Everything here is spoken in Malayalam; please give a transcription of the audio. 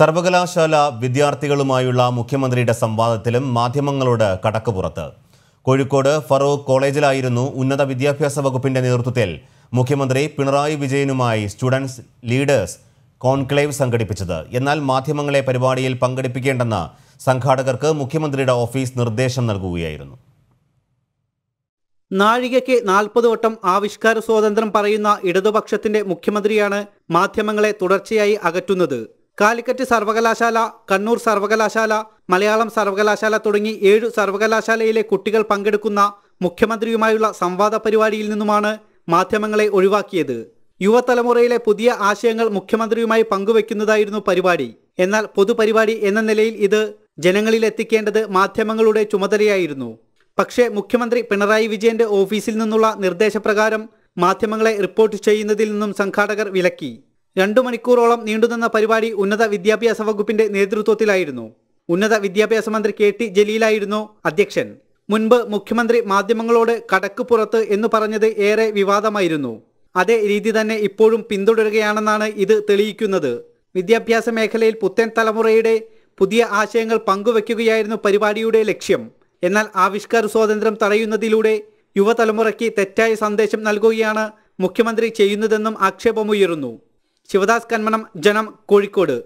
സർവകലാശാല വിദ്യാർത്ഥികളുമായുള്ള മുഖ്യമന്ത്രിയുടെ സംവാദത്തിലും മാധ്യമങ്ങളോട് കടക്കുപുറത്ത് കോഴിക്കോട് ഫറൂഖ് കോളേജിലായിരുന്നു ഉന്നത വിദ്യാഭ്യാസ വകുപ്പിന്റെ നേതൃത്വത്തിൽ മുഖ്യമന്ത്രി പിണറായി വിജയനുമായി സ്റ്റുഡൻസ് ലീഡേഴ്സ് കോൺക്ലേവ് സംഘടിപ്പിച്ചത് എന്നാൽ മാധ്യമങ്ങളെ പരിപാടിയിൽ പങ്കെടുപ്പിക്കേണ്ടെന്ന് സംഘാടകർക്ക് മുഖ്യമന്ത്രിയുടെ ഓഫീസ് നിർദ്ദേശം നൽകുകയായിരുന്നു നാഴികയ്ക്ക് നാൽപ്പത് വട്ടം ആവിഷ്കാര സ്വാതന്ത്ര്യം പറയുന്ന ഇടതുപക്ഷത്തിന്റെ മുഖ്യമന്ത്രിയാണ് മാധ്യമങ്ങളെ തുടർച്ചയായി അകറ്റുന്നത് കാലിക്കറ്റ് സർവകലാശാല കണ്ണൂർ സർവകലാശാല മലയാളം സർവകലാശാല തുടങ്ങി ഏഴു സർവകലാശാലയിലെ കുട്ടികൾ പങ്കെടുക്കുന്ന മുഖ്യമന്ത്രിയുമായുള്ള സംവാദ പരിപാടിയിൽ നിന്നുമാണ് മാധ്യമങ്ങളെ ഒഴിവാക്കിയത് യുവതലമുറയിലെ പുതിയ ആശയങ്ങൾ മുഖ്യമന്ത്രിയുമായി പങ്കുവെക്കുന്നതായിരുന്നു പരിപാടി എന്നാൽ പൊതുപരിപാടി എന്ന നിലയിൽ ഇത് ജനങ്ങളിൽ എത്തിക്കേണ്ടത് മാധ്യമങ്ങളുടെ ചുമതലയായിരുന്നു പക്ഷേ മുഖ്യമന്ത്രി പിണറായി വിജയന്റെ ഓഫീസിൽ നിന്നുള്ള നിർദ്ദേശപ്രകാരം മാധ്യമങ്ങളെ റിപ്പോർട്ട് ചെയ്യുന്നതിൽ നിന്നും സംഘാടകർ വിലക്കി രണ്ടു മണിക്കൂറോളം നീണ്ടുനിന്ന പരിപാടി ഉന്നത വിദ്യാഭ്യാസ വകുപ്പിന്റെ നേതൃത്വത്തിലായിരുന്നു ഉന്നത വിദ്യാഭ്യാസ മന്ത്രി കെ ടി ജലീലായിരുന്നു അധ്യക്ഷൻ മുൻപ് മുഖ്യമന്ത്രി മാധ്യമങ്ങളോട് കടക്ക് പുറത്ത് എന്ന് പറഞ്ഞത് ഏറെ വിവാദമായിരുന്നു അതേ രീതി തന്നെ ഇപ്പോഴും പിന്തുടരുകയാണെന്നാണ് ഇത് തെളിയിക്കുന്നത് വിദ്യാഭ്യാസ മേഖലയിൽ പുത്തൻ തലമുറയുടെ പുതിയ ആശയങ്ങൾ പങ്കുവെക്കുകയായിരുന്നു പരിപാടിയുടെ ലക്ഷ്യം എന്നാൽ ആവിഷ്കാര സ്വാതന്ത്ര്യം തടയുന്നതിലൂടെ യുവതലമുറയ്ക്ക് തെറ്റായ സന്ദേശം നൽകുകയാണ് മുഖ്യമന്ത്രി ചെയ്യുന്നതെന്നും ആക്ഷേപമുയരുന്നു ശിവദാസ് കന്മനം ജനം കോഴിക്കോട്